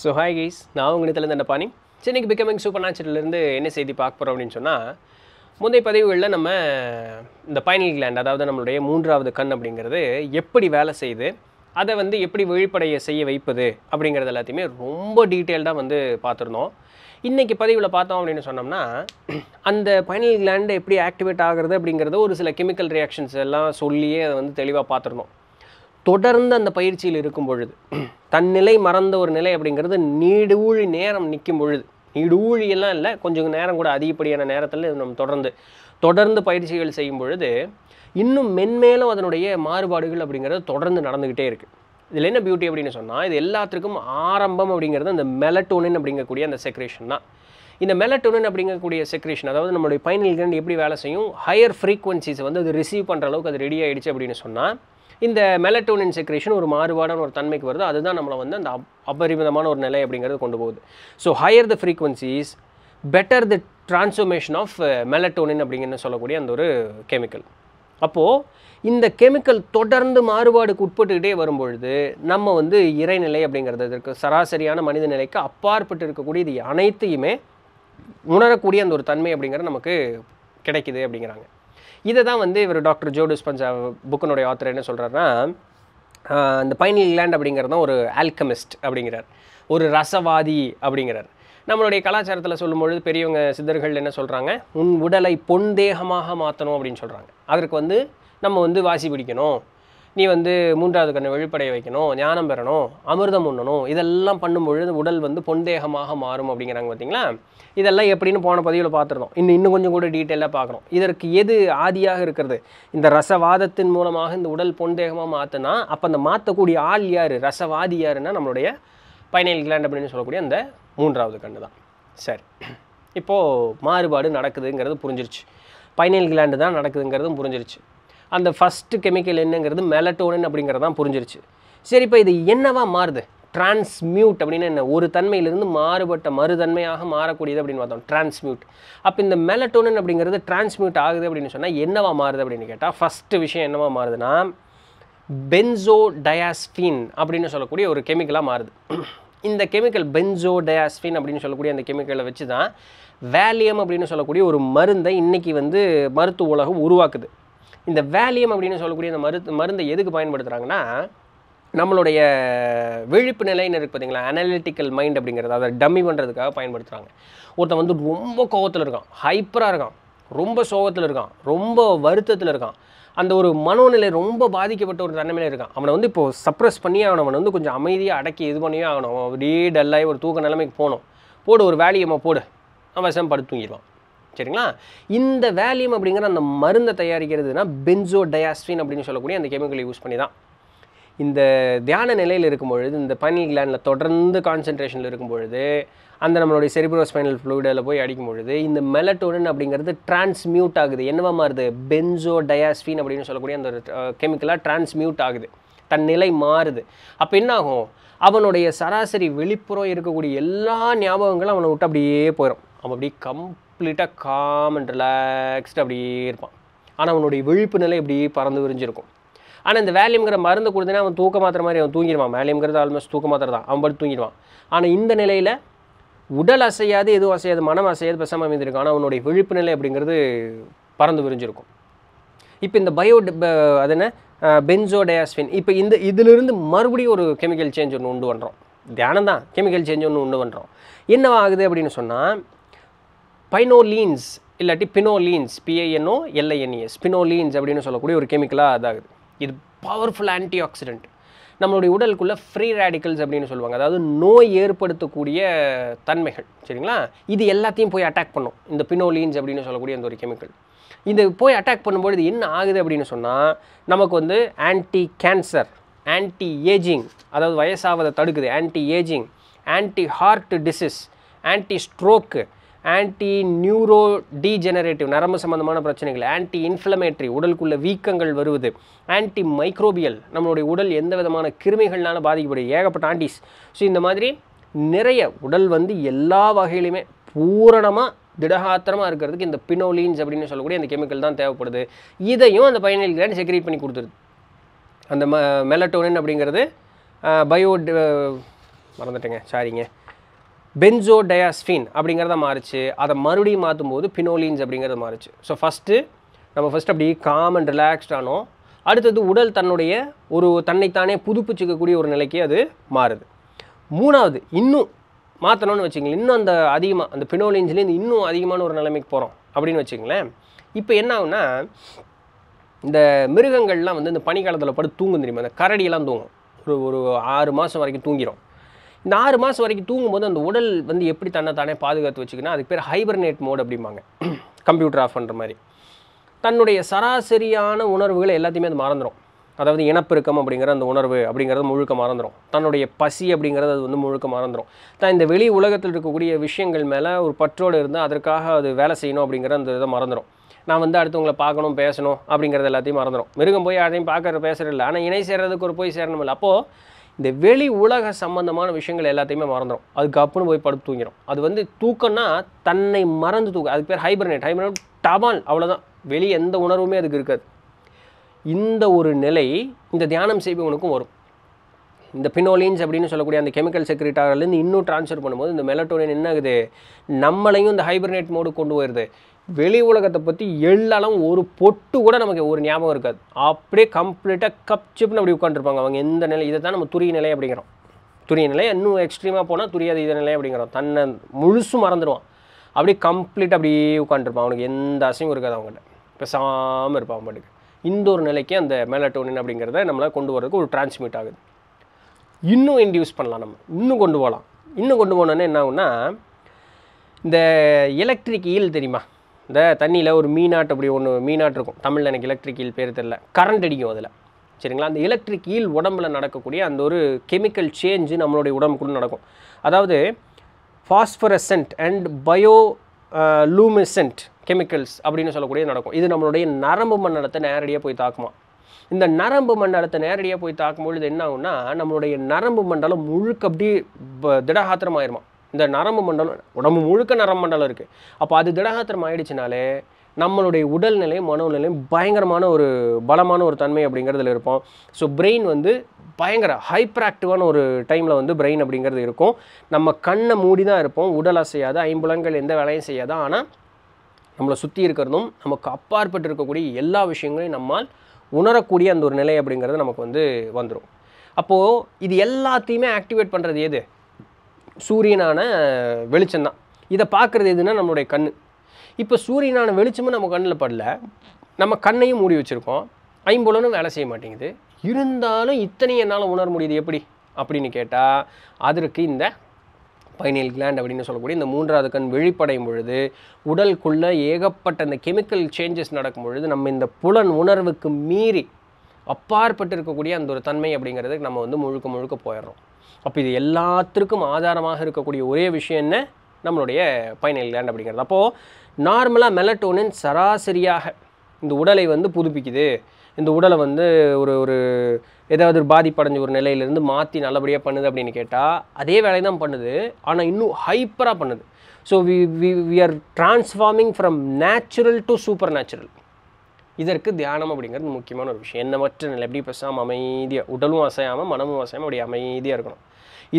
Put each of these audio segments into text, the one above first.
So hi keys நான் உங்கள் நிலத்தில் இந்த பாணி சென்னைக்கு பிகமிங் சூப்பர் நேச்சுரலேருந்து என்ன செய்தி பார்க்க போகிறோம் அப்படின்னு சொன்னால் முந்தைய பதிவுகளில் நம்ம இந்த பைனல் கிளாண்ட் அதாவது நம்மளுடைய மூன்றாவது கண் அப்படிங்கிறது எப்படி வேலை செய்யுது அதை வந்து எப்படி விழிப்படைய செய்ய வைப்பது அப்படிங்கிறது எல்லாத்தையுமே ரொம்ப டீட்டெயில்டாக வந்து பார்த்துருந்தோம் இன்றைக்கி பதிவில் பார்த்தோம் அப்படின்னு சொன்னோம்னா அந்த பைனல் கிளாண்டு எப்படி ஆக்டிவேட் ஆகிறது அப்படிங்கிறது ஒரு சில கெமிக்கல் ரியாக்ஷன்ஸ் எல்லாம் சொல்லியே அதை வந்து தெளிவாக பார்த்துருந்தோம் தொடர்ந்து அந்த பயிற்சியில் இருக்கும் பொழுது தன்னிலை மறந்த ஒரு நிலை அப்படிங்கிறது நீடூழி நேரம் நிற்கும் பொழுது நீடூழியெல்லாம் இல்லை கொஞ்சம் நேரம் கூட அதிகப்படியான நேரத்தில் நம்ம தொடர்ந்து தொடர்ந்து பயிற்சிகள் செய்யும் பொழுது இன்னும் மென்மேலும் அதனுடைய மாறுபாடுகள் அப்படிங்கிறது தொடர்ந்து நடந்துக்கிட்டே இருக்குது இதில் என்ன பியூட்டி அப்படின்னு சொன்னால் இது எல்லாத்துக்கும் ஆரம்பம் அப்படிங்கிறது அந்த மெலட்டோனின் அப்படிங்கக்கூடிய அந்த செக்ரேஷன் தான் இந்த மெலட்டோனின் அப்படிங்கக்கூடிய செக்ரேஷன் அதாவது நம்மளுடைய பைனல் கிரண்ட் எப்படி வேலை செய்யும் ஹையர் ஃப்ரீக்வன்சிஸை வந்து அது ரிசீவ் பண்ணுற அளவுக்கு அது ரெடி ஆகிடுச்சு அப்படின்னு சொன்னால் இந்த மெலட்டோனின் செக்ரேஷன் ஒரு மாறுபாடான ஒரு தன்மைக்கு வருது அதுதான் நம்மளை வந்து அந்த அபரிமிதமான ஒரு நிலை அப்படிங்கிறது கொண்டு போகுது so higher the frequencies better the transformation of melatonin அப்படிங்கன்னு சொல்லக்கூடிய அந்த ஒரு கெமிக்கல் அப்போது இந்த கெமிக்கல் தொடர்ந்து மாறுபாடுக்கு உட்பட்டுக்கிட்டே வரும்பொழுது நம்ம வந்து இறைநிலை அப்படிங்கிறது இருக்குது சராசரியான மனித நிலைக்கு அப்பாற்பட்டு இருக்கக்கூடிய இது அனைத்தையுமே உணரக்கூடிய அந்த ஒரு தன்மை அப்படிங்கிறது நமக்கு கிடைக்குது அப்படிங்கிறாங்க இதை தான் வந்து இவர் டாக்டர் ஜோடிஸ் பஞ்சா புக்கனுடைய ஆத்தர் என்ன சொல்கிறாருன்னா இந்த பைனல் லேண்ட் அப்படிங்கிறது தான் ஒரு ஆல்கமிஸ்ட் அப்படிங்கிறார் ஒரு ரசவாதி அப்படிங்கிறார் நம்மளுடைய கலாச்சாரத்தில் சொல்லும்பொழுது பெரியவங்க சித்தர்கள் என்ன சொல்கிறாங்க உன் உடலை பொன் தேகமாக மாற்றணும் அப்படின்னு சொல்கிறாங்க அதற்கு வந்து நம்ம வந்து வாசி பிடிக்கணும் நீ வந்து மூன்றாவது கண்ணை வெளிப்படைய வைக்கணும் ஞானம் பெறணும் அமிர்தம் உண்ணணும் இதெல்லாம் பண்ணும்பொழுது உடல் வந்து பொன்தேகமாக மாறும் அப்படிங்கிறாங்க பார்த்தீங்களா இதெல்லாம் எப்படின்னு போன பதிவில் பார்த்துருந்தோம் இன்னும் இன்னும் கொஞ்சம் கூட டீட்டெயிலாக பார்க்குறோம் இதற்கு எது ஆதியாக இருக்கிறது இந்த ரசவாதத்தின் மூலமாக இந்த உடல் பொன்தேகமாக மாற்றினா அப்போ அந்த மாற்றக்கூடிய ஆள் யார் ரசவாதி யாருன்னா நம்மளுடைய பைனல் கிளாண்ட் அப்படின்னு சொல்லக்கூடிய அந்த மூன்றாவது கண்ணு தான் சரி இப்போது மாறுபாடு நடக்குதுங்கிறது புரிஞ்சிருச்சு பைனல் கிளாண்டு தான் நடக்குதுங்கிறதும் புரிஞ்சிருச்சு அந்த ஃபஸ்ட்டு கெமிக்கல் என்னங்கிறது மெலட்டோனின் அப்படிங்கிறது தான் புரிஞ்சிருச்சு சரி இப்போ இது என்னவா மாறுது டிரான்ஸ்மியூட் அப்படின்னு என்ன ஒரு தன்மையிலிருந்து மாறுபட்ட மறுதன்மையாக மாறக்கூடியது அப்படின்னு பார்த்தோம் டிரான்ஸ்மியூட் அப்போ இந்த மெலட்டோனன் அப்படிங்கிறது டிரான்ஸ்மியூட் ஆகுது அப்படின்னு சொன்னால் என்னவா மாறுது அப்படின்னு கேட்டால் ஃபஸ்ட்டு விஷயம் என்னவா மாறுதுன்னா பென்சோ டயாஸ்பீன் அப்படின்னு சொல்லக்கூடிய ஒரு கெமிக்கலாக மாறுது இந்த கெமிக்கல் பென்சோ டயாஸ்பின் அப்படின்னு சொல்லக்கூடிய அந்த கெமிக்கலை வச்சு தான் வேலியம் அப்படின்னு சொல்லக்கூடிய ஒரு மருந்தை இன்றைக்கி வந்து மருத்துவ உலகம் உருவாக்குது இந்த வேலியம் அப்படின்னு சொல்லக்கூடிய இந்த மருந்து மருந்தை எதுக்கு பயன்படுத்துகிறாங்கன்னா நம்மளுடைய விழிப்பு நிலைன்னு இருக்குது பார்த்தீங்களா அனலிட்டிக்கல் மைண்ட் அப்படிங்கிறது அதை டம்மி பண்ணுறதுக்காக பயன்படுத்துகிறாங்க ஒருத்தன் வந்து ரொம்ப கோவத்தில் இருக்கான் ஹைப்பராக இருக்கான் ரொம்ப சோகத்தில் இருக்கான் ரொம்ப வருத்தத்தில் இருக்கான் அந்த ஒரு மனோநிலை ரொம்ப பாதிக்கப்பட்ட ஒரு தன்மையில் இருக்கான் அவனை வந்து இப்போது சப்ரஸ் பண்ணி அவனை அவனை வந்து கொஞ்சம் அமைதியாக அடக்கி இது பண்ணியே ஆகணும் அப்படியே டல்லாகி ஒரு தூக்க நிலைமைக்கு போகணும் போடு ஒரு வேலையை போடு அவன் படுத்து தூங்கிடுவான் சரிங்களா இந்த வேல்யூம் அப்படிங்கிற அந்த மருந்தை தயாரிக்கிறதுனா பென்சோ டயாஸ்டின் அப்படின்னு சொல்லக்கூடிய அந்த கெமிக்கலை யூஸ் பண்ணி தான் இந்த தியான நிலையில் இருக்கும்பொழுது இந்த பைனல் கிளாண்டில் தொடர்ந்து கான்சென்ட்ரேஷனில் இருக்கும்பொழுது அந்த நம்மளுடைய செரிப்ரோ ஸ்பைனல் ஃப்ளூயிடில் போய் அடிக்கும் பொழுது இந்த மெலட்டோனின் அப்படிங்கிறது டிரான்ஸ்மியூட் ஆகுது என்னவா மாறுது பென்சோ டயாஸ்பின் அப்படின்னு சொல்லக்கூடிய அந்த கெமிக்கலாக டிரான்ஸ்மியூட் ஆகுது தன் நிலை மாறுது அப்போ என்ன ஆகும் அவனுடைய சராசரி வெளிப்புறம் இருக்கக்கூடிய எல்லா ஞாபகங்களும் அவனை விட்டு அப்படியே போயிடும் அவன் அப்படியே கம் கம்ப்ளீட்டாக காம் அண்ட் ரிலாக்ஸ்ட் அப்படியே இருப்பான் ஆனால் அவனுடைய விழிப்பு நிலை இப்படி பறந்து விரிஞ்சிருக்கும் ஆனால் இந்த வேலியம்ங்கிற மருந்து கொடுத்தனா அவன் தூக்க மாத்திர மாதிரி அவன் தூங்கிடுவான் வேலியம்ங்கிறது ஆல்மோஸ்ட் தூக்க மாத்திர தான் அவன் பட்டு தூங்கிடுவான் ஆனால் இந்த நிலையில் உடல் அசையாது எதுவும் அசையாது மனம் அசையாது பெசாமல் அமைந்திருக்கும் ஆனால் அவனுடைய விழிப்பு நிலை அப்படிங்கிறது பறந்து விரிஞ்சிருக்கும் இப்போ இந்த பயோ அது என்ன பென்சோடயாஸ்பின் இப்போ இந்த இதிலிருந்து மறுபடியும் ஒரு கெமிக்கல் சேஞ்ச் ஒன்று உண்டு பண்ணுறோம் தியானம் தான் கெமிக்கல் சேஞ்ச் ஒன்று உண்டு பண்ணுறோம் என்னவாகுது ஆகுது அப்படின்னு சொன்னால் பைனோலீன்ஸ் இல்லாட்டி பினோலீன்ஸ் பிஐஎன்ஓ எல்ஐஎன்இஎஸ் பினோலீன்ஸ் அப்படின்னு சொல்லக்கூடிய ஒரு கெமிக்கலாக அதாகுது இது பவர்ஃபுல் ஆன்டி ஆக்சிடென்ட் நம்மளுடைய உடலுக்குள்ளே ஃப்ரீ ரேடிக்கல்ஸ் அப்படின்னு சொல்லுவாங்க அதாவது நோய் ஏற்படுத்தக்கூடிய தன்மைகள் சரிங்களா இது எல்லாத்தையும் போய் அட்டாக் பண்ணும் இந்த பினோலீன்ஸ் அப்படின்னு சொல்லக்கூடிய அந்த ஒரு கெமிக்கல் இந்த போய் அட்டாக் பண்ணும்பொழுது என்ன ஆகுது அப்படின்னு சொன்னால் நமக்கு வந்து ஆன்டி கேன்சர் ஆன்டி ஏஜிங் அதாவது வயசாவதை தடுக்குது anti ageing anti heart disease anti stroke anti neuro degenerative நரம்பு சம்மந்தமான பிரச்சனைகள் ஆன்டி இன்ஃப்ளமேட்ரி உடலுக்குள்ள வீக்கங்கள் வருவது ஆன்டி மைக்ரோபியல் நம்மளுடைய உடல் எந்த விதமான கிருமிகள்னால பாதிக்கப்படுது ஏகப்பட்ட ஆன்டிஸ் ஸோ இந்த மாதிரி நிறைய உடல் வந்து எல்லா வகையிலுமே பூரணமாக திடகாத்திரமாக இருக்கிறதுக்கு இந்த பினோலின்ஸ் அப்படின்னு சொல்லக்கூடிய அந்த கெமிக்கல் தான் தேவைப்படுது இதையும் அந்த பயனில் கிராண்ட் செக்ரேட் பண்ணி கொடுத்துருது அந்த ம மெலட்டோனின் அப்படிங்கிறது பயோ மறந்துட்டேங்க சாரிங்க பென்சோ டயாஸ்ஃபின் அப்படிங்கிறத மாறிச்சு அதை மறுபடியும் மாற்றும் போது பினோலின்ஸ் அப்படிங்கிறத மாறிச்சு ஸோ ஃபஸ்ட்டு நம்ம ஃபஸ்ட் அப்படி காம் அண்ட் ரிலாக்ஸ்ட் ஆனோம் அடுத்தது உடல் தன்னுடைய ஒரு தன்னைத்தானே புதுப்பிச்சுக்கக்கூடிய ஒரு நிலைக்கு அது மாறுது மூணாவது இன்னும் மாற்றணும்னு வச்சுங்களேன் இன்னும் அந்த அதிகமாக அந்த பினோலின்ஸ்லேருந்து இன்னும் அதிகமான ஒரு நிலைமைக்கு போகிறோம் அப்படின்னு வச்சுங்களேன் இப்போ என்ன ஆகுனா இந்த மிருகங்கள்லாம் வந்து இந்த பனிக்காலத்தில் படுத்து தூங்கும் தெரியுமா அந்த கரடியெல்லாம் தூங்கும் ஒரு ஒரு ஆறு மாதம் வரைக்கும் தூங்கிடும் இந்த ஆறு மாதம் வரைக்கும் தூங்கும்போது அந்த உடல் வந்து எப்படி தன்னை தானே பாதுகாத்து வச்சுக்கணும் அதுக்கு பேர் ஹைபர்னேட் மோட் அப்படிம்பாங்க கம்ப்யூட்டர் ஆஃப் பண்ணுற மாதிரி தன்னுடைய சராசரியான உணர்வுகளை எல்லாத்தையுமே அது மறந்துடும் அதாவது இனப்பெருக்கம் அப்படிங்கிற அந்த உணர்வு அப்படிங்கிறது முழுக்க மறந்துடும் தன்னுடைய பசி அப்படிங்கிறது அது வந்து முழுக்க மறந்துடும் தான் இந்த வெளி உலகத்தில் இருக்கக்கூடிய விஷயங்கள் மேலே ஒரு பற்றோடு இருந்தால் அதற்காக அது வேலை செய்யணும் அப்படிங்கிற அந்த இதை மறந்துடும் நான் வந்து அடுத்தவங்களை பார்க்கணும் பேசணும் அப்படிங்கிறது எல்லாத்தையும் மறந்துடும் மிருகம் போய் யாரையும் பார்க்குற பேசுறது இல்லை ஆனால் இணை சேர்றதுக்கு ஒரு போய் சேரணும் இல்லை அப்போது இந்த வெளி உலக சம்மந்தமான விஷயங்கள் எல்லாத்தையுமே மறந்துடும் அதுக்கு அப்புறம் போய் படுத்து தூங்கிடும் அது வந்து தூக்கம்னா தன்னை மறந்து தூக்கம் அதுக்கு பேர் ஹைபர்னேட் ஹைபர்னேட் டபால் அவ்வளோதான் வெளியே எந்த உணர்வுமே அதுக்கு இருக்காது இந்த ஒரு நிலை இந்த தியானம் செய்பவனுக்கும் வரும் இந்த பினோலின்ஸ் அப்படின்னு சொல்லக்கூடிய அந்த கெமிக்கல் செக்ரிட்டாரிலேருந்து இன்னும் ட்ரான்ஸ்ஃபர் பண்ணும்போது இந்த மெலட்டோனின் என்ன ஆகுது நம்மளையும் இந்த ஹைபர்னேட் மோடு கொண்டு போயிடுது வெளி உலகத்தை பற்றி எல்லாம் ஒரு பொட்டு கூட நமக்கு ஒரு ஞாபகம் இருக்காது அப்படியே கம்ப்ளீட்டாக கப்சிப்னு அப்படி உட்காந்துருப்பாங்க அவங்க எந்த நிலை இதை தான் நம்ம துரிய நிலை அப்படிங்கிறோம் துரிய நிலை இன்னும் எக்ஸ்ட்ரீமாக போனால் துரியாத இதை நிலை அப்படிங்கிறோம் தன்னை முழுசும் மறந்துடுவான் அப்படியே கம்ப்ளீட் அப்படியே உட்காந்துருப்பான் அவனுக்கு எந்த அசையும் இருக்காது அவங்ககிட்ட பேசாமல் இருப்பான் பாட்டுக்கு இந்த ஒரு நிலைக்கு அந்த மேலட்டோனின் அப்படிங்கிறத நம்மளால் கொண்டு வரதுக்கு ஒரு டிரான்ஸ்மிட் ஆகுது இன்னும் இன்டியூஸ் பண்ணலாம் நம்ம இன்னும் கொண்டு போகலாம் இன்னும் கொண்டு போனோன்னே என்ன ஆகுன்னா இந்த எலக்ட்ரிக் ஈல் தெரியுமா இந்த தண்ணியில் ஒரு மீனாட்டு அப்படி ஒன்று மீனாட் இருக்கும் தமிழில் எனக்கு எலக்ட்ரிக் ஈல் பேர் தெரில கரண்ட் அடிக்கும் அதில் சரிங்களா அந்த எலக்ட்ரிக் ஈல் உடம்பில் நடக்கக்கூடிய அந்த ஒரு கெமிக்கல் சேஞ்சு நம்மளுடைய உடம்புக்குள்ள நடக்கும் அதாவது phosphorescent and bio luminescent chemicals அப்படின்னு சொல்லக்கூடிய நடக்கும் இது நம்மளுடைய நரம்பு மண்டலத்தை நேரடியாக போய் தாக்குமா இந்த நரம்பு மண்டலத்தை நேரடியாக போய் தாக்கும்பொழுது என்ன ஆகும்னா நம்மளுடைய நரம்பு மண்டலம் முழுக்க அப்படியே திடகாத்திரமாயிருமா இந்த நரம்பு மண்டலம் உடம்பு முழுக்க நரம்பு மண்டலம் இருக்குது அப்போ அது திடகாத்திரம் ஆயிடுச்சுனாலே நம்மளுடைய உடல்நிலையும் மனநிலையும் பயங்கரமான ஒரு பலமான ஒரு தன்மை அப்படிங்கிறதுல இருப்போம் ஸோ பிரெயின் வந்து பயங்கர ஹைப்பர் ஆக்டிவான ஒரு டைமில் வந்து பிரெயின் அப்படிங்கிறது இருக்கும் நம்ம கண்ணை மூடி தான் இருப்போம் உடல் அசையாது ஐம்புலங்கள் எந்த வேலையும் செய்யாத ஆனால் நம்மளை சுற்றி இருக்கிறதும் நமக்கு அப்பாற்பட்டு இருக்கக்கூடிய எல்லா விஷயங்களையும் நம்மால் உணரக்கூடிய அந்த ஒரு நிலை அப்படிங்கிறது நமக்கு வந்து வந்துடும் அப்போது இது எல்லாத்தையுமே ஆக்டிவேட் பண்ணுறது எது சூரியனான வெளிச்சம் தான் இதை பார்க்குறது எதுன்னா நம்மளுடைய கண் இப்போ சூரியனான வெளிச்சமும் நம்ம கண்ணில் படல நம்ம கண்ணையும் மூடி வச்சுருக்கோம் ஐம்புலனும் வேலை செய்ய மாட்டேங்குது இருந்தாலும் இத்தனையும் என்னால் உணர முடியுது எப்படி அப்படின்னு கேட்டால் அதற்கு இந்த பைனல் கிளாண்ட் அப்படின்னு சொல்லக்கூடிய இந்த மூன்றாவது கண் விழிப்படையும் பொழுது உடலுக்குள்ளே ஏகப்பட்ட இந்த கெமிக்கல் சேஞ்சஸ் நடக்கும் பொழுது நம்ம இந்த புலன் உணர்வுக்கு மீறி அப்பாற்பட்டு இருக்கக்கூடிய அந்த ஒரு தன்மை அப்படிங்கிறதுக்கு நம்ம வந்து முழுக்க முழுக்க போயிடுறோம் அப்போ இது எல்லாத்திற்கும் ஆதாரமாக இருக்கக்கூடிய ஒரே விஷயம் என்ன நம்மளுடைய பயனில் லேண்ட் அப்படிங்கிறது அப்போது நார்மலாக மெலட்டோனின் சராசரியாக இந்த உடலை வந்து புதுப்பிக்குது இந்த உடலை வந்து ஒரு ஒரு ஏதாவது ஒரு பாதிப்படைஞ்ச ஒரு நிலையிலேருந்து மாற்றி நல்லபடியாக பண்ணுது அப்படின்னு கேட்டால் அதே வேலையை தான் பண்ணுது ஆனால் இன்னும் ஹைப்பராக பண்ணுது so we we we are transforming from natural to super natural இதற்கு தியானம் அப்படிங்கிறது முக்கியமான ஒரு விஷயம் என்னமற்ற நிலை எப்படி பேசாமல் அமைதியாக உடலும் அசையாமல் மனமும் அசையாமல் அப்படி அமைதியாக இருக்கணும்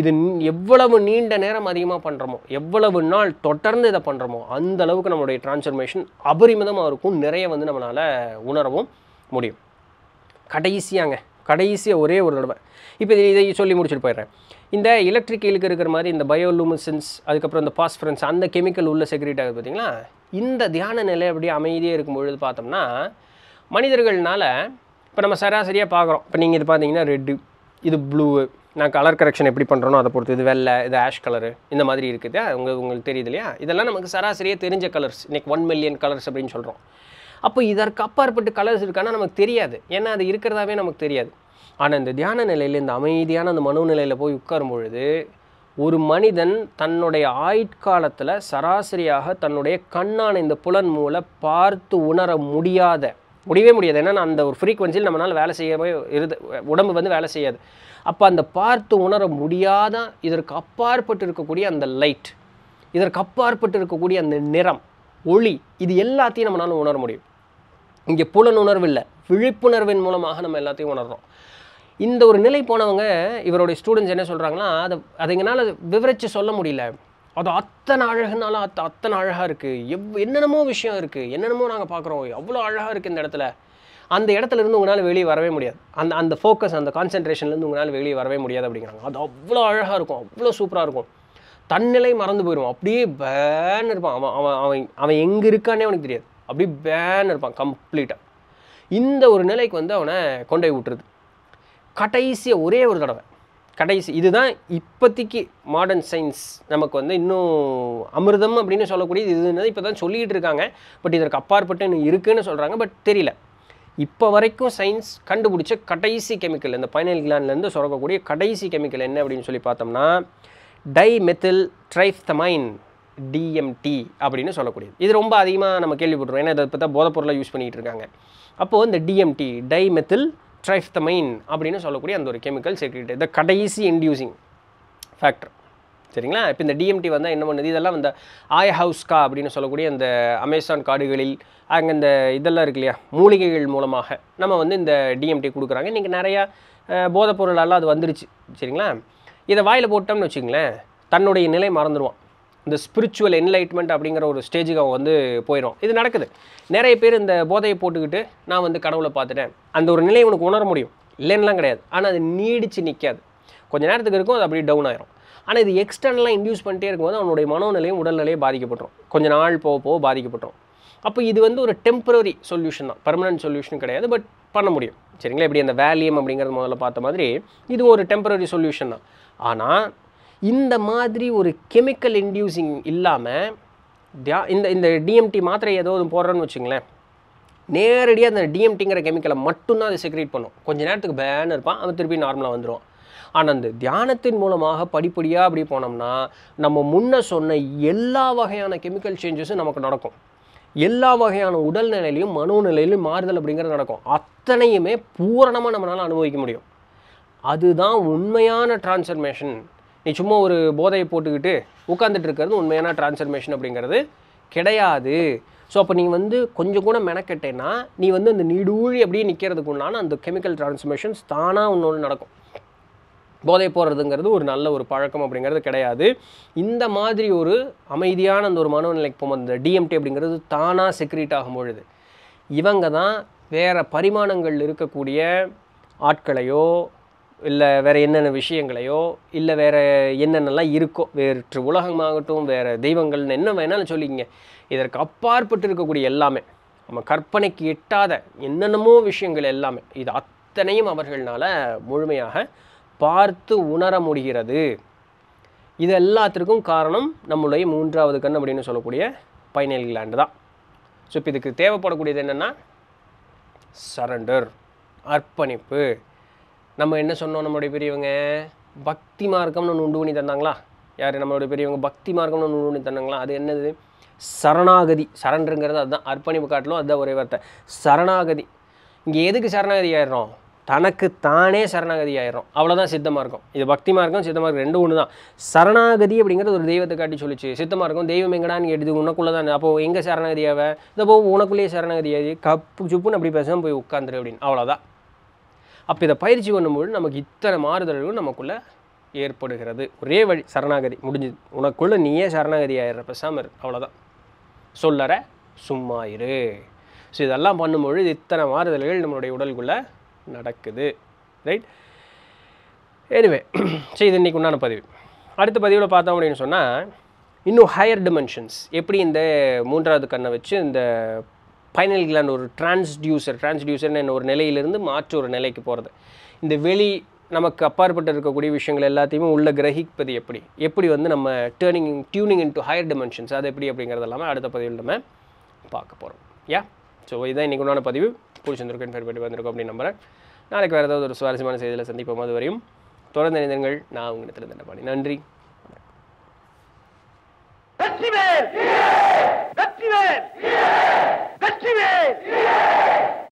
இது எவ்வளவு நீண்ட நேரம் அதிகமாக பண்ணுறோமோ எவ்வளவு நாள் தொடர்ந்து இதை பண்ணுறோமோ அந்த அளவுக்கு நம்மளுடைய டிரான்ஸ்ஃபர்மேஷன் அபரிமிதமாக இருக்கும் நிறைய வந்து நம்மளால் உணரவும் முடியும் கடைசியாங்க கடைசியாக ஒரே ஒரு தடவை இப்போ இதை இதை சொல்லி முடிச்சுட்டு போயிடுறேன் இந்த எலக்ட்ரிக் இலுக்கு இருக்கிற மாதிரி இந்த பயோலூமிசன்ஸ் அதுக்கப்புறம் இந்த பாஸ்ஃபரன்ஸ் அந்த கெமிக்கல் உள்ள செக்ரேட் ஆகுது இந்த தியான நிலை அப்படியே அமைதியாக இருக்கும்பொழுது பார்த்தோம்னா மனிதர்கள்னால் இப்போ நம்ம சராசரியாக பார்க்குறோம் இப்போ நீங்கள் இது பார்த்தீங்கன்னா ரெட்டு இது ப்ளூ நான் கலர் கரெக்ஷன் எப்படி பண்ணுறனோ அதை பொறுத்து இது வெள்ளை இது ஆஷ் கலரு இந்த மாதிரி இருக்குது உங்களுக்கு உங்களுக்கு தெரியுது இல்லையா இதெல்லாம் நமக்கு சராசரியாக தெரிஞ்ச கலர்ஸ் இன்றைக்கி ஒன் மில்லியன் கலர்ஸ் அப்படின்னு சொல்கிறோம் அப்போ இதற்கு அப்பாற்பட்டு கலர்ஸ் இருக்கான்னா நமக்கு தெரியாது ஏன்னா அது இருக்கிறதாவே நமக்கு தெரியாது ஆனால் இந்த தியான நிலையில் இந்த அமைதியான அந்த மனு நிலையில் போய் உட்காரும் பொழுது ஒரு மனிதன் தன்னுடைய ஆயுட்காலத்தில் சராசரியாக தன்னுடைய கண்ணான இந்த புலன் மூலம் பார்த்து உணர முடியாத முடியவே முடியாது ஏன்னா அந்த ஒரு ஃப்ரீக்வன்சியில் நம்மளால் வேலை செய்யவே இருது உடம்பு வந்து வேலை செய்யாது அப்போ அந்த பார்த்து உணர முடியாத இதற்கு அப்பாற்பட்டு இருக்கக்கூடிய அந்த லைட் இதற்கு அப்பாற்பட்டு இருக்கக்கூடிய அந்த நிறம் ஒளி இது எல்லாத்தையும் நம்மளால் உணர முடியும் இங்கே புலனுணர்வு இல்லை விழிப்புணர்வின் மூலமாக நம்ம எல்லாத்தையும் உணர்கிறோம் இந்த ஒரு நிலை போனவங்க இவருடைய ஸ்டூடெண்ட்ஸ் என்ன சொல்கிறாங்கன்னா அதை அதை எங்களால் விவரித்து சொல்ல முடியல அது அத்தனை அழகுனாலும் அத்த அத்தனை அழகாக இருக்குது எவ் என்னென்னமோ விஷயம் இருக்குது என்னென்னமோ நாங்கள் பார்க்குறோம் எவ்வளோ அழகாக இருக்குது இந்த இடத்துல அந்த இடத்துல இருந்து உங்களால் வெளியே வரவே முடியாது அந்த அந்த ஃபோக்கஸ் அந்த கான்சென்ட்ரேஷன்லேருந்து உங்களால் வெளியே வரவே முடியாது அப்படிங்கிறாங்க அது அவ்வளோ அழகாக இருக்கும் அவ்வளோ சூப்பராக இருக்கும் தன்னிலை மறந்து போயிடுவான் அப்படியே பேன் இருப்பான் அவன் அவன் அவன் அவன் எங்கே இருக்கானே அவனுக்கு தெரியாது அப்படியே பேன் இருப்பான் கம்ப்ளீட்டாக இந்த ஒரு நிலைக்கு வந்து அவனை கொண்டை விட்டுருது கடைசியை ஒரே ஒரு தடவை கடைசி இதுதான் இப்போதைக்கு மாடர்ன் சயின்ஸ் நமக்கு வந்து இன்னும் அமிர்தம் அப்படின்னு சொல்லக்கூடிய இது இப்போ தான் சொல்லிகிட்டு இருக்காங்க பட் இதற்கு அப்பாற்பட்டு இன்னும் இருக்குதுன்னு சொல்கிறாங்க பட் தெரியல இப்போ வரைக்கும் சயின்ஸ் கண்டுபிடிச்ச கடைசி கெமிக்கல் இந்த பைனல் கிளான்லேருந்து சுரக்கக்கூடிய கடைசி கெமிக்கல் என்ன அப்படின்னு சொல்லி பார்த்தோம்னா டைமெத்தில் ட்ரைஃப்தமைன் டிஎம்டி அப்படின்னு சொல்லக்கூடியது இது ரொம்ப அதிகமாக நம்ம கேள்விப்பட்டுருவோம் ஏன்னா இதை பற்றி போதைப்பொருளாக யூஸ் பண்ணிகிட்டு இருக்காங்க அப்போது இந்த டிஎம்டி டைமெத்தில் ட்ரைஃப்தமைன் அப்படின்னு சொல்லக்கூடிய அந்த ஒரு கெமிக்கல் செக்ரிட்டு இந்த கடைசி இன்டியூசிங் ஃபேக்டர் சரிங்களா இப்போ இந்த டிஎம்டி வந்தால் என்ன பண்ணுது இதெல்லாம் இந்த ஆய ஹவுஸ்கா அப்படின்னு சொல்லக்கூடிய அந்த அமேசான் காடுகளில் அங்கே இந்த இதெல்லாம் இருக்கு இல்லையா மூலிகைகள் மூலமாக நம்ம வந்து இந்த டிஎம்டி கொடுக்குறாங்க இன்றைக்கி நிறையா போதைப் அது வந்துருச்சு சரிங்களா இதை வாயில் போட்டோம்னு வச்சுங்களேன் தன்னுடைய நிலை மறந்துடுவான் இந்த ஸ்பிரிச்சுவல் என்லைட்மெண்ட் அப்படிங்கிற ஒரு ஸ்டேஜுக்கு அவங்க வந்து போயிடும் இது நடக்குது நிறைய பேர் இந்த போதையை போட்டுக்கிட்டு நான் வந்து கடவுளை பார்த்துட்டேன் அந்த ஒரு நிலையை உனக்கு உணர முடியும் இல்லைன்னுலாம் கிடையாது ஆனால் அது நீடித்து நிற்காது கொஞ்ச நேரத்துக்கு இருக்கும் அது அப்படியே டவுன் ஆயிரும் ஆனால் இது எக்ஸ்டர்னலாக இன்டியூஸ் பண்ணிட்டே இருக்கும்போது அவனுடைய மனோநிலையும் உடல்நிலையும் பாதிக்கப்பட்டுரும் கொஞ்ச நாள் போக போக பாதிக்கப்பட்டுரும் அப்போ இது வந்து ஒரு டெம்பரரி சொல்யூஷன் தான் பர்மனன்ட் சொல்யூஷன் கிடையாது பட் பண்ண முடியும் சரிங்களா இப்படி அந்த வேல்யூம் அப்படிங்கிறது முதல்ல பார்த்த மாதிரி இது ஒரு டெம்பரரி சொல்யூஷன் தான் ஆனால் இந்த மாதிரி ஒரு கெமிக்கல் இன்டியூசிங் இல்லாமல் இந்த இந்த டிஎம்டி மாத்திரை ஏதோ ஒன்று போடுறோன்னு வச்சுங்களேன் நேரடியாக அந்த டிஎம்டிங்கிற கெமிக்கலை மட்டும்தான் அதை செக்ரேட் பண்ணும் கொஞ்சம் நேரத்துக்கு பேன் இருப்பான் அவன் திருப்பி நார்மலாக வந்துடும் ஆனால் அந்த தியானத்தின் மூலமாக படிப்படியாக அப்படி போனோம்னா நம்ம முன்ன சொன்ன எல்லா வகையான கெமிக்கல் சேஞ்சஸும் நமக்கு நடக்கும் எல்லா வகையான உடல் உடல்நிலையிலையும் மனோநிலையிலும் மாறுதல் அப்படிங்கிறது நடக்கும் அத்தனையுமே பூரணமாக நம்மளால் அனுபவிக்க முடியும் அதுதான் உண்மையான டிரான்ஸ்ஃபர்மேஷன் நீ சும்மா ஒரு போதையை போட்டுக்கிட்டு உட்காந்துட்டு இருக்கிறது உண்மையான டிரான்ஸ்ஃபர்மேஷன் அப்படிங்கிறது கிடையாது ஸோ அப்போ நீ வந்து கொஞ்சம் கூட மெனக்கெட்டேன்னா நீ வந்து அந்த நீடூழி அப்படியே நிற்கிறதுக்கு உண்டான அந்த கெமிக்கல் டிரான்ஸ்ஃபர்மேஷன்ஸ் தானாக ஒன்று நடக்கும் போதை போடுறதுங்கிறது ஒரு நல்ல ஒரு பழக்கம் அப்படிங்கிறது கிடையாது இந்த மாதிரி ஒரு அமைதியான அந்த ஒரு மனநிலைக்கு போகும்போது அந்த டிஎம்டி அப்படிங்கிறது தானாக செக்ரீட் ஆகும் பொழுது இவங்க தான் வேறு பரிமாணங்கள் இருக்கக்கூடிய ஆட்களையோ இல்லை வேறு என்னென்ன விஷயங்களையோ இல்லை வேறு என்னென்னலாம் இருக்கோ வேற்று உலகமாகட்டும் வேறு தெய்வங்கள்னு என்ன வேணாலும் சொல்லிக்கிங்க இதற்கு அப்பாற்பட்டு இருக்கக்கூடிய எல்லாமே நம்ம கற்பனைக்கு எட்டாத என்னென்னமோ விஷயங்கள் எல்லாமே இது அத்தனையும் அவர்களால் முழுமையாக பார்த்து உணர முடிகிறது இது எல்லாத்திற்கும் காரணம் நம்மளுடைய மூன்றாவது கண் அப்படின்னு சொல்லக்கூடிய பைனல் கிளாண்டு தான் ஸோ இப்போ இதுக்கு தேவைப்படக்கூடியது என்னென்னா சரண்டர் அர்ப்பணிப்பு நம்ம என்ன சொன்னோம் நம்மளுடைய பெரியவங்க பக்தி மார்க்கம்னு ஒன்று உண்டு பண்ணி தந்தாங்களா யார் நம்மளுடைய பெரியவங்க பக்தி மார்க்கம்னு ஒன்று உண்டு பண்ணி தந்தாங்களா அது என்னது சரணாகதி சரண்டருங்கிறது அதுதான் அர்ப்பணிப்பு காட்டிலும் அதுதான் ஒரே வார்த்தை சரணாகதி இங்கே எதுக்கு சரணாகதி ஆயிடுறோம் தனக்கு தானே சரணாகதி ஆயிரும் அவ்வளோதான் சித்தமாக இருக்கும் இது பக்தி மார்க்கம் சித்தமாக இருக்கும் ரெண்டு ஒன்று தான் சரணாகதி அப்படிங்கிறது ஒரு தெய்வத்தை காட்டி சொல்லிச்சு சித்தமாக இருக்கும் தெய்வம் எங்கடான்னு கேட்டுது உனக்குள்ளே தான் அப்போது எங்கே இதை போ உனக்குள்ளேயே சரணாகதியாது கப்பு சுப்புன்னு அப்படி பேசாமல் போய் உட்காந்துரு அப்படின்னு அவ்வளோதான் அப்போ இதை பயிற்சி பண்ணும்பொழுது நமக்கு இத்தனை மாறுதல்களும் நமக்குள்ளே ஏற்படுகிறது ஒரே வழி சரணாகதி முடிஞ்சுது உனக்குள்ளே நீயே சரணாகதி ஆயிடுற பேசாமல் இரு அவ்வளோதான் சொல்லற சும்மா இரு ஸோ இதெல்லாம் பண்ணும்பொழுது இத்தனை மாறுதல்கள் நம்மளுடைய உடலுக்குள்ளே நடக்குது ரைட் எனிவே சரி இது இன்றைக்கு உண்டான பதிவு அடுத்த பதிவில் பார்த்தோம் அப்படின்னு சொன்னால் இன்னும் ஹையர் டிமென்ஷன்ஸ் எப்படி இந்த மூன்றாவது கண்ணை வச்சு இந்த பைனல் கிளாண்ட் ஒரு டிரான்ஸ்டியூசர் டிரான்ஸ்டியூசர்னு ஒரு நிலையிலிருந்து மாற்று ஒரு நிலைக்கு போகிறது இந்த வெளி நமக்கு அப்பாற்பட்டு இருக்கக்கூடிய விஷயங்கள் எல்லாத்தையுமே உள்ள கிரகிப்பது எப்படி எப்படி வந்து நம்ம turning tuning in to higher dimensions அது எப்படி அப்படிங்கிறது எல்லாமே அடுத்த பதிவில் நம்ம பார்க்க போகிறோம் யா ஸோ இதுதான் இன்றைக்கு உண்டான பதிவு பிடிச்சிருந்திருக்கும் ஃபேர் பண்ணி வந்திருக்கும் அப்படின்னு நம்புகிறேன் நாளைக்கு வேறு ஏதாவது ஒரு சுவாரஸ்யமான செய்தியில் சந்திப்போம் அது வரையும் தொடர்ந்து நினைந்தங்கள் நான் உங்களிடத்தில் தண்டபாடி நன்றி Vetrivel Vetrivel Hepsi mi? Evet.